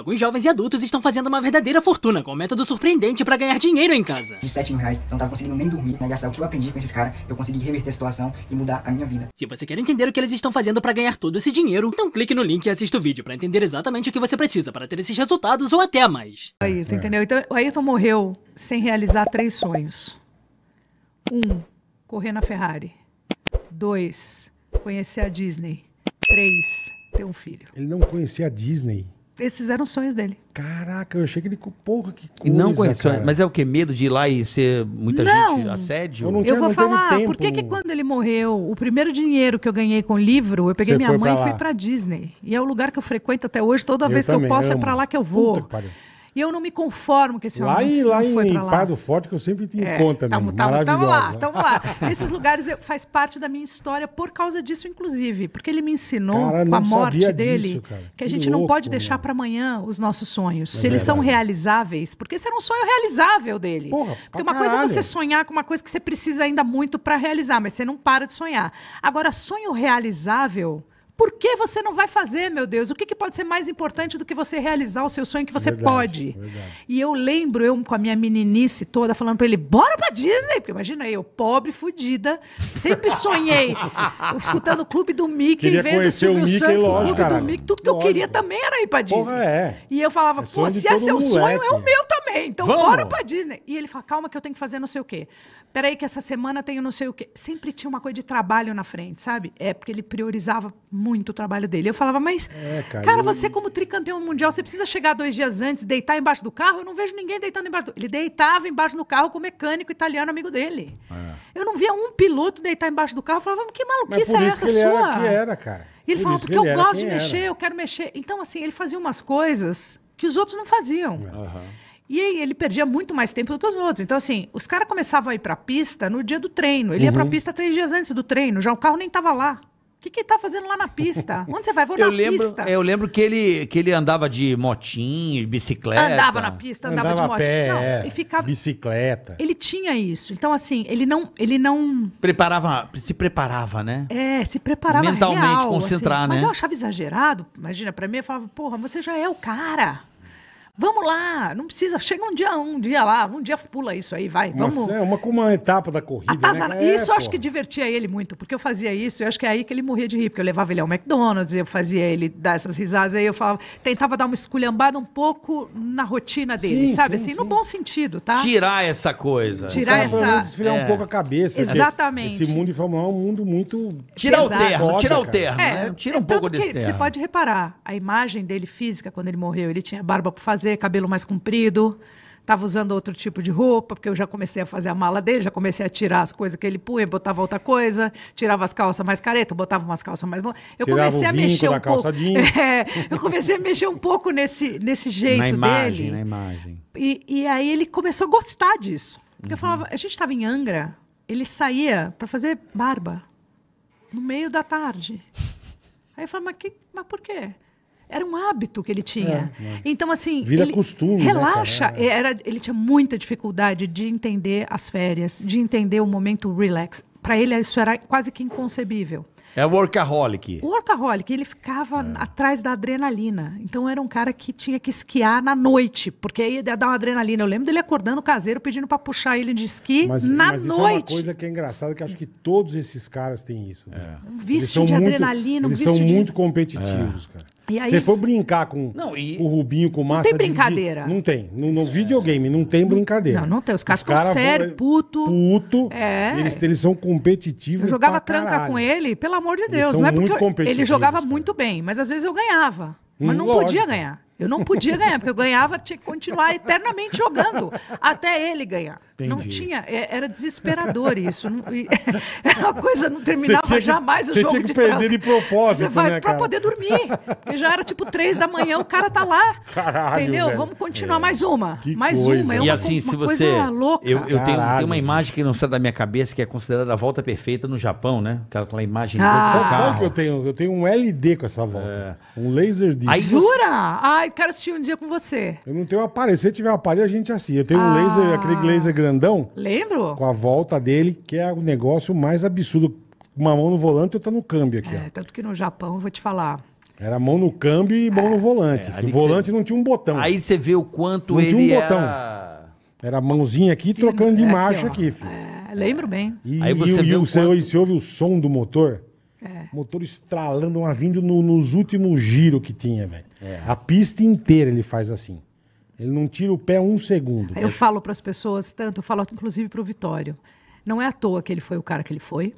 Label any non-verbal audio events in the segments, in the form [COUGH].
alguns jovens e adultos estão fazendo uma verdadeira fortuna com um método surpreendente para ganhar dinheiro em casa. De 7 mil reais, não tava conseguindo nem dormir, né? Gastar o que eu aprendi com esses caras, eu consegui reverter a situação e mudar a minha vida. Se você quer entender o que eles estão fazendo para ganhar todo esse dinheiro, então clique no link e assista o vídeo para entender exatamente o que você precisa para ter esses resultados ou até mais. Ayrton, entendeu? Então, o Ayrton morreu sem realizar três sonhos. Um, correr na Ferrari. Dois, conhecer a Disney. Três, ter um filho. Ele não conhecia a Disney esses eram os sonhos dele. Caraca, eu achei que ele. Porra, que coisa. não conheço, Cara. Mas é o quê? Medo de ir lá e ser muita não. gente assédio? Eu, não tinha, eu vou não falar, por que quando ele morreu, o primeiro dinheiro que eu ganhei com o livro, eu peguei Você minha mãe e fui pra Disney. E é o lugar que eu frequento até hoje, toda eu vez que eu posso amo. é pra lá que eu vou. Puta e eu não me conformo que esse homem lá não, lá foi em lá. Pardo Forte, que eu sempre tinha é, encontro também. Tamo, tamo, lá, tamo lá. [LAUGHS] Esses lugares faz parte da minha história por causa disso, inclusive. Porque ele me ensinou, cara, com a morte dele, disso, que, a gente louco, não pode deixar para amanhã os nossos sonhos. É se verdade. eles são realizáveis. Porque esse era um sonho realizável dele. Porra, porque uma caralho. coisa é você sonhar com uma coisa que você precisa ainda muito para realizar, mas você não para de sonhar. Agora, sonho realizável por que você não vai fazer, meu Deus? O que, que pode ser mais importante do que você realizar o seu sonho que você verdade, pode? Verdade. E eu lembro, eu com a minha meninice toda, falando para ele, bora para Disney! Porque imagina eu, pobre, fudida, sempre sonhei, [LAUGHS] escutando o Clube do Mickey, queria vendo o Silvio Mickey, Santos, lógico, o Clube cara, do Mickey, tudo que lógico. eu queria também era ir para Disney. Porra, é. E eu falava, é pô, se é seu moleque. sonho, é o meu também também. Então, Vamos. bora pra Disney. E ele fala, calma que eu tenho que fazer não sei o quê. Peraí que essa semana tenho não sei o quê. Sempre tinha uma coisa de trabalho na frente, sabe? É, porque ele priorizava muito o trabalho dele. Eu falava, mas, é, cara, cara eu... você como tricampeão mundial, você precisa chegar dois dias antes, deitar embaixo do carro? Eu não vejo ninguém deitando embaixo do... Ele deitava embaixo do carro com o mecânico italiano amigo dele. É. Eu não via um piloto deitar embaixo do carro. Eu falava, que maluquice é essa que ele sua? Era, que era, cara. E ele por falava, porque ele eu gosto de mexer, era. eu quero mexer. Então, assim, ele fazia umas coisas que os outros não faziam. Uhum. E ele perdia muito mais tempo do que os outros. Então, assim, os caras começavam a ir para a pista no dia do treino. Ele uhum. ia para a pista três dias antes do treino, já o carro nem estava lá. O que, que ele tá fazendo lá na pista? [LAUGHS] Onde você vai? Vou eu na lembro, pista. Eu lembro que ele, que ele andava de motinho, de bicicleta. Andava na pista, andava, andava de motinho. Pé, não, é, e ficava. Bicicleta. Ele tinha isso. Então, assim, ele não. Ele não... Preparava, se preparava, né? É, se preparava. Mentalmente, real, concentrar, assim. né? Mas eu achava exagerado. Imagina, pra mim, eu falava, porra, você já é o cara. Vamos lá, não precisa. Chega um dia, um dia lá, um dia pula isso aí, vai. Vamos. Nossa, é uma, uma etapa da corrida. Né? É, isso eu acho que divertia ele muito, porque eu fazia isso, eu acho que é aí que ele morria de rir, porque eu levava ele ao McDonald's, eu fazia ele dar essas risadas, aí eu falava, tentava dar uma esculhambada um pouco na rotina dele, sim, sabe? Sim, assim, sim. no bom sentido, tá? Tirar essa coisa. Tirar Só essa. Desviar é. um pouco a cabeça. Né? Exatamente. Esse, mundo de Fórmula 1 é um mundo muito. Tirar o termo, tirar o termo. É, né? Tira um é pouco desse termo. Você pode reparar, a imagem dele física, quando ele morreu, ele tinha barba para fazer fazer cabelo mais comprido, estava usando outro tipo de roupa, porque eu já comecei a fazer a mala dele, já comecei a tirar as coisas que ele punha, botava outra coisa, tirava as calças mais careta, botava umas calças mais. Eu tirava comecei a mexer um pouco. [LAUGHS] É, eu comecei a mexer um pouco nesse, nesse jeito na imagem, dele. Na imagem. E, e aí ele começou a gostar disso. Porque uhum. eu falava, a gente estava em Angra, ele saía para fazer barba no meio da tarde. Aí eu falava, mas, que, mas por quê? Era um hábito que ele tinha. É, é. Então, assim. Vira ele, costume. Né, relaxa. Né, era, ele tinha muita dificuldade de entender as férias, de entender o momento relax. Para ele, isso era quase que inconcebível. É workaholic. Workaholic. Ele ficava é. atrás da adrenalina. Então era um cara que tinha que esquiar na noite, porque aí ia dar uma adrenalina. Eu lembro dele acordando caseiro pedindo para puxar ele de esqui mas, na mas noite. Mas isso é uma coisa que é engraçada, que acho que todos esses caras têm isso. Né? É. Um vício de adrenalina. Um eles são de... muito competitivos, é. cara. Aí... Se for brincar com não, e... o Rubinho, com o Massa... Não tem brincadeira. De, não tem. No, no videogame não tem brincadeira. Não, não tem. Os caras estão cara sérios, é puto. Puto. É. Eles, eles são competitivos Eu jogava tranca caralho. com ele, pelo amor de Deus. Eles são não é muito competitivos. Ele jogava cara. muito bem, mas às vezes eu ganhava. Mas hum, não lógico. podia ganhar. Eu não podia ganhar, porque eu ganhava, tinha que continuar eternamente jogando até ele ganhar. Entendi. Não tinha, é, era desesperador isso. Era [LAUGHS] uma coisa, não terminava que, jamais o jogo tinha que de perder de propósito, Você vai né, pra poder dormir. Porque já era tipo três da manhã, o cara tá lá. Caralho, entendeu? Velho. Vamos continuar é. mais uma. Que mais coisa. uma. É uma, e assim, uma se você, coisa louca. Eu, eu tenho, tenho, uma imagem que não sai da minha cabeça, que é considerada a volta perfeita no Japão, né? Aquela, aquela imagem ah. Sabe, o que eu tenho? Eu tenho um LD com essa volta. É. Um laser disc. Aí, Jura? Ai, quero assistir um dia com você. Eu não tenho um aparelho. Se tiver um aparelho, a gente assim. Eu tenho ah. um laser, aquele laser grande Lembro. Com a volta dele, que é o negócio mais absurdo. Uma mão no volante e outra no câmbio aqui. É, ó. tanto que no Japão, vou te falar, era mão no câmbio e mão é, no volante. É, o volante não tinha um botão. Aí você vê o quanto não ele tinha um botão. Era, era a mãozinha aqui trocando de é marcha aqui, aqui é, filho. É, lembro bem. E, aí você, e, vê e o, você, você ouve o som do motor. É. Motor estralando, uma vindo no, nos últimos giros que tinha, velho. É. A pista inteira ele faz assim. Ele não tira o pé um segundo. Eu falo para as pessoas tanto, eu falo inclusive para o Vitório. Não é à toa que ele foi o cara que ele foi.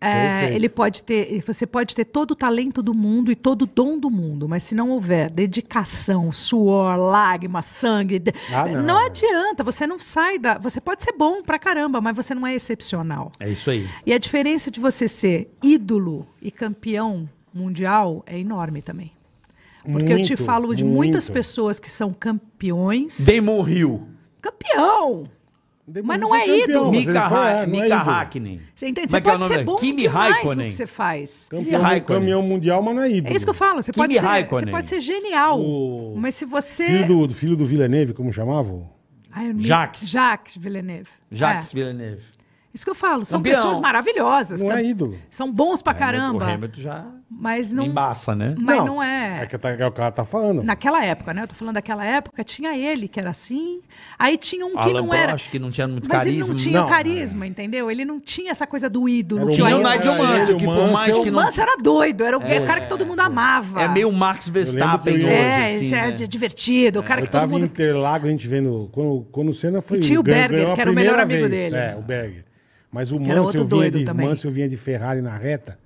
É, ele pode ter, você pode ter todo o talento do mundo e todo o dom do mundo, mas se não houver dedicação, suor, lágrima, sangue, ah, não. não. adianta. Você não sai da. Você pode ser bom pra caramba, mas você não é excepcional. É isso aí. E a diferença de você ser ídolo e campeão mundial é enorme também. Porque muito, eu te falo de muito. muitas pessoas que são campeões. Demon Hill. Campeão! Demon mas não é ídolo. Mika, é, é, Mika é Hackney. Você entende? É você mas é pode é ser bom Kimi demais Raikkonen. no que você faz. Campeão, campeão mundial, mas não é ídolo. É isso que eu falo. Você, pode, ser, você pode ser genial. O... Mas se você... Filho do, filho do Villeneuve, como chamavam? Ah, Jacques. Jacques Villeneuve. Jacques é. Villeneuve. Isso que eu falo, são Campeão. pessoas maravilhosas. Não é ídolo. São bons pra é, caramba. O Hamilton já mas não, embaça, né? Mas não, não é. É, que tá, é o que ela tá falando. Naquela época, né? Eu tô falando daquela época, tinha ele que era assim. Aí tinha um que Alan não Brosh, era. Acho que não tinha muito mas carisma. Mas ele não tinha não, carisma, é. entendeu? Ele não tinha essa coisa do ídolo. Era tinha tipo, o Nigel Mansell, que por mais é que O Mansell era doido, era o é, cara que todo mundo é. amava. É meio Max Verstappen hoje, É, assim, é né? divertido, o cara que todo mundo... Eu tava em a gente vendo... Quando, quando o Senna foi... E tinha o Berger, que era o melhor amigo dele. É, o Berger. Mas o Manso eu vinha, de, vinha de Ferrari na reta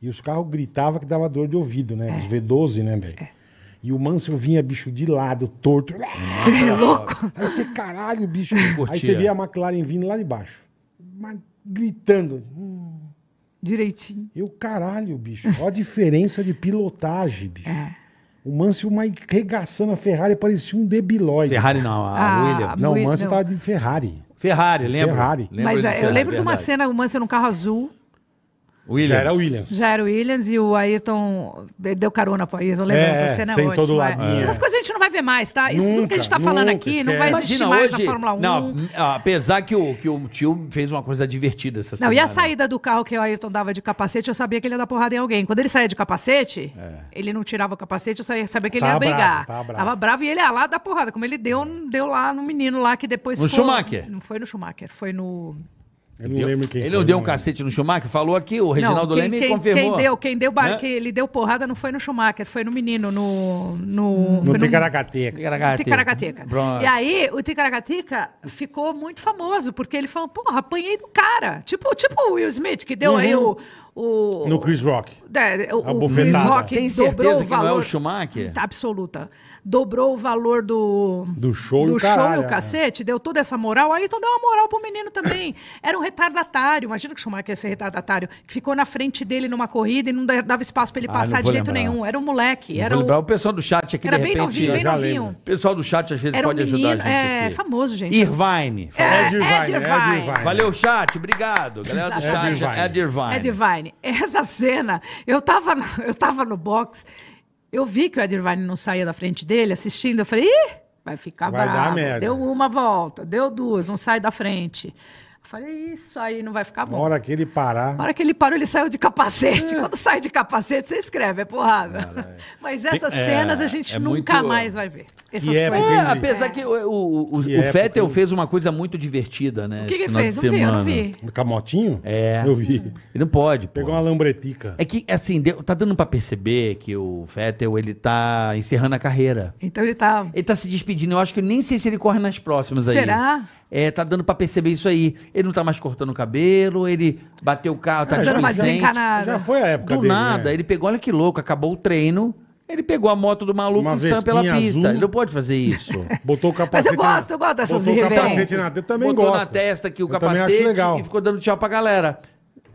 e os carros gritavam que dava dor de ouvido, né? É. Os V12, né, velho? É. E o Manso vinha, bicho, de lado, torto. [LAUGHS] É louco. [LAUGHS] Aí você, caralho, bicho. Aí você vê a McLaren vindo lá de baixo. Mas gritando. Direitinho. Eu, caralho, bicho. Olha a diferença de pilotagem, bicho. É. O Manso uma regaçando a Ferrari, parecia um debilóide. Ferrari não, a ah, Williams. Não, o Manso não. tava de Ferrari. É Ferrari, lembra? Ferrari. Mas é, eu Ferrari, lembro de uma verdade. cena, o Manso num carro azul. Williams. Já era o Williams. Já era o Williams e o Ayrton deu carona pro Ayrton, lembra? É, essa cena sem Todo lado. É. Essas coisas a gente não vai ver mais, tá? Isso nunca, tudo que a gente tá falando aqui esquece. não vai existir Imagina, mais hoje, na Fórmula 1. Não, ah, apesar que o, que o tio fez uma coisa divertida essa não, semana. Não, e a saída do carro que o Ayrton dava de capacete, eu sabia que ele ia dar porrada em alguém. Quando ele saía de capacete, é. ele não tirava o capacete, eu sabia, sabia que ele tava ia brigar. Bravo, tava bravo. Tava bravo e ele ia lá dar porrada, como ele deu, deu lá no menino lá que depois No ficou, Schumacher. Não foi no Schumacher, foi no... Eu não lembro quem Ele foi, não deu um né? cacete no Schumacher? Falou aqui, o Reginaldo Leme quem, confirmou. Quem deu, quem deu bar, né? ele deu porrada não foi no Schumacher, foi no menino, no... No, no Ticaracateca. No Ticaracateca. E aí, o Ticaracateca ficou muito famoso, porque ele falou, porra, apanhei do cara. Tipo, tipo o Will Smith, que deu uhum. aí o... O, no Chris Rock. É, o, o Chris Rock Tem certeza que valor, não é o Schumacher? Tá, absoluta. Dobrou o valor do... Do show do e o show caralho, e é. o cacete, é. deu toda essa moral. Aí então deu uma moral pro menino também. Era um retardatário. Imagina que o Schumacher ia ser retardatário, que ficou na frente dele numa corrida e não dava espaço para ele ah, passar de jeito lembrar. nenhum. Era um moleque. Não era o pessoal do chat aqui, era de repente, bem novinho, bem novinho. O pessoal do chat às vezes um pode menino, ajudar a gente. É, aqui. famoso, gente. Irvine. É, Irvine. É, Irvine. Irvine. Valeu, chat. Obrigado. Galera do Exato. chat, é Irvine. É Irvine. Essa cena, eu tava, eu tava no box, eu vi que o Irvine não saía da frente dele assistindo, eu falei, ih! vai ficar vai bravo. Deu uma volta, deu duas, não sai da frente. Falei, isso aí não vai ficar bom. Na hora que ele parar. Na hora que ele parou, ele saiu de capacete. É. Quando sai de capacete, você escreve, é porrada. [LAUGHS] Mas essas é, cenas a gente é nunca muito... mais vai ver. Essas coisas. É, apesar que o, o, o, que o Fettel porque... fez uma coisa muito divertida, né? O que, que ele fez? Não vi, eu não vi. No camotinho? É. Eu vi. Ele não pode. Pegou uma lambretica. É que, assim, deu, tá dando pra perceber que o Fettel, ele tá encerrando a carreira. Então ele tá. Ele tá se despedindo. Eu acho que eu nem sei se ele corre nas próximas Será? aí. Será? É, tá dando pra perceber isso aí. Ele não tá mais cortando o cabelo, ele bateu o carro, tá dando mais desencanada. Já foi a época Do dele, né? nada, né? ele pegou, olha que louco, acabou o treino. Ele pegou a moto do maluco e saiu pela pista. azul. Ele não pode fazer isso. [LAUGHS] Botou o Mas capacete. eu gosto, eu gosto dessas Botou o capacete na... testa também Botou gosto. na testa aqui o Eu capacete legal. e ficou dando tchau pra galera.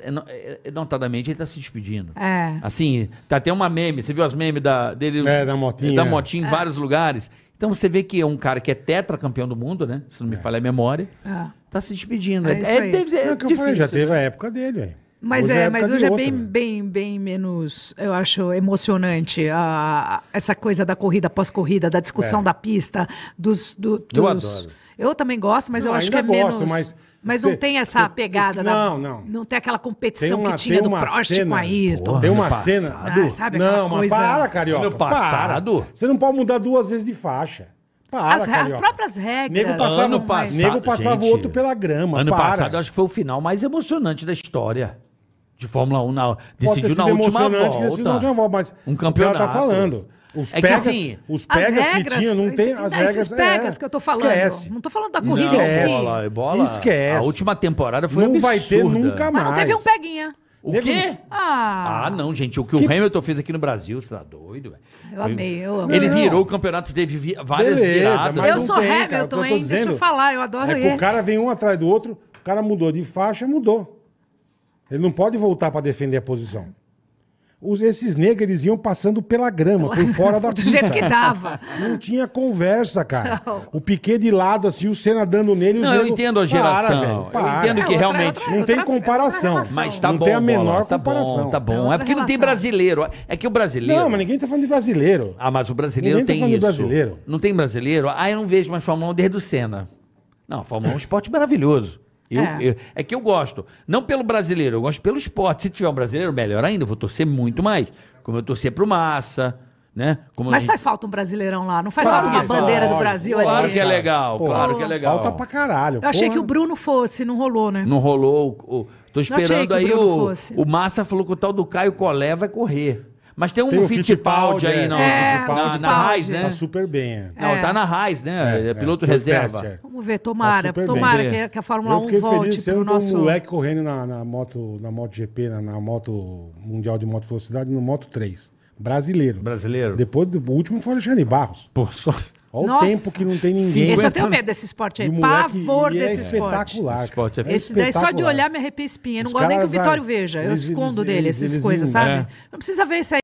É, é, é, notadamente, ele tá se despedindo. É. Assim, tá até uma meme. Você viu as memes da, dele? É, da motinha. Da motinha em vários lugares. Então você vê que é um cara que é tetracampeão do mundo, né? Se não me é. falha a memória, Ah. tá se despedindo. É, É é, É o que eu falei, já teve né? a época dele, velho. Mas hoje é, é mas hoje é bem, bem, bem menos, eu acho, emocionante a, essa coisa da corrida pós-corrida, da discussão é. da pista, dos, do, dos, Eu adoro. Eu também gosto, mas não, eu acho que é gosto, menos. Mas, mas cê, não tem essa cê, pegada. Cê, não, não. não tem aquela competição tem uma, que tinha do Prost cena, com a Ayrton. Porra, tem uma cena. Ah, sabe não, coisa... mas para, carioca. Meu passado. Você não pode mudar duas vezes de faixa. Para, as, as, próprias regras. Nego passava, ano é. passado, nego passava gente, o outro pela grama. Ano para. passado acho que foi o final mais emocionante da história de Fórmula 1 na, decidiu na última volta. Que decidiu na última volta, mas um tá campeonato. O tá falando. Os é assim, pegas, que, assim, os pegas regras, que tinha, não tem as regras. pegas é, que eu tô falando. Esquece. Não tô falando da corrida não, em si. É bola, esquece. A última temporada foi não Não vai ter nunca mais. Mas não teve um peguinha. O quê? Ah. ah, não, gente. O que, que, o Hamilton fez aqui no Brasil, você tá doido, velho? Eu amei, eu amei. Ele virou o campeonato, teve várias Beleza, viradas. Eu sou tem, Hamilton, cara, eu hein? Dizendo, Deixa eu falar, eu adoro é ele. O cara vem um atrás do outro, o cara mudou de faixa, mudou. Ele não pode voltar para defender a posição. Os, esses negros eles iam passando pela grama, por [LAUGHS] fora da pista. Do jeito que estava. Não tinha conversa, cara. Não. O Piquet de lado, assim, o Senna dando nele. Não, eu entendo a geração. Para, para. Eu entendo é que outra, realmente. Outra, não outra, tem comparação. Mas tá não bom. Não tem a menor tá bola, comparação. tá bom. É, é porque relação. não tem brasileiro. É que o brasileiro. Não, mas ninguém tá falando de brasileiro. Ah, mas o brasileiro ninguém tá tem tá isso. Brasileiro. Não tem brasileiro? Ah, eu não vejo mais Fórmula 1 desde o Senna. Não, Fórmula 1 é um esporte maravilhoso. Eu, é. Eu, é que eu gosto. Não pelo brasileiro, eu gosto pelo esporte. Se tiver um brasileiro, melhor ainda, eu vou torcer muito mais. Como eu torcer pro Massa, né? Como Mas gente... faz falta um brasileirão lá, não faz claro, falta uma bandeira claro, do Brasil claro ali. Claro que é legal, Pô, claro que é legal. Falta pra caralho. Eu porra. achei que o Bruno fosse, não rolou, né? Não rolou. O, o, tô esperando aí o, o Massa falou que o tal do Caio Colé vai correr. Mas tem um tem Fittipaldi, Fittipaldi aí, é, não. É, na, Fittipaldi. na Raiz, né? Tá super bem. É. Não, tá na Raiz, né? É, é piloto reserva. Vamos ver, tomara. Tá tomara que, a Fórmula eu 1 fiquei volte feliz, pro nosso... um moleque correndo na, na, moto, na moto GP, na, na moto mundial de moto velocidade, no moto 3. Brasileiro. Brasileiro. Depois, o último foi o Alexandre Barros. Pô, só... Olha Nossa. o tempo que não tem ninguém. Esse eu tenho medo desse esporte aí. Pavor é desse é espetacular, esporte. É esse daí só de olhar me arrepia espinha. Eu não gosto nem que o Vitório ah, veja. Eu eles, escondo eles, dele eles, essas coisas, sabe? É. Não precisa ver isso aí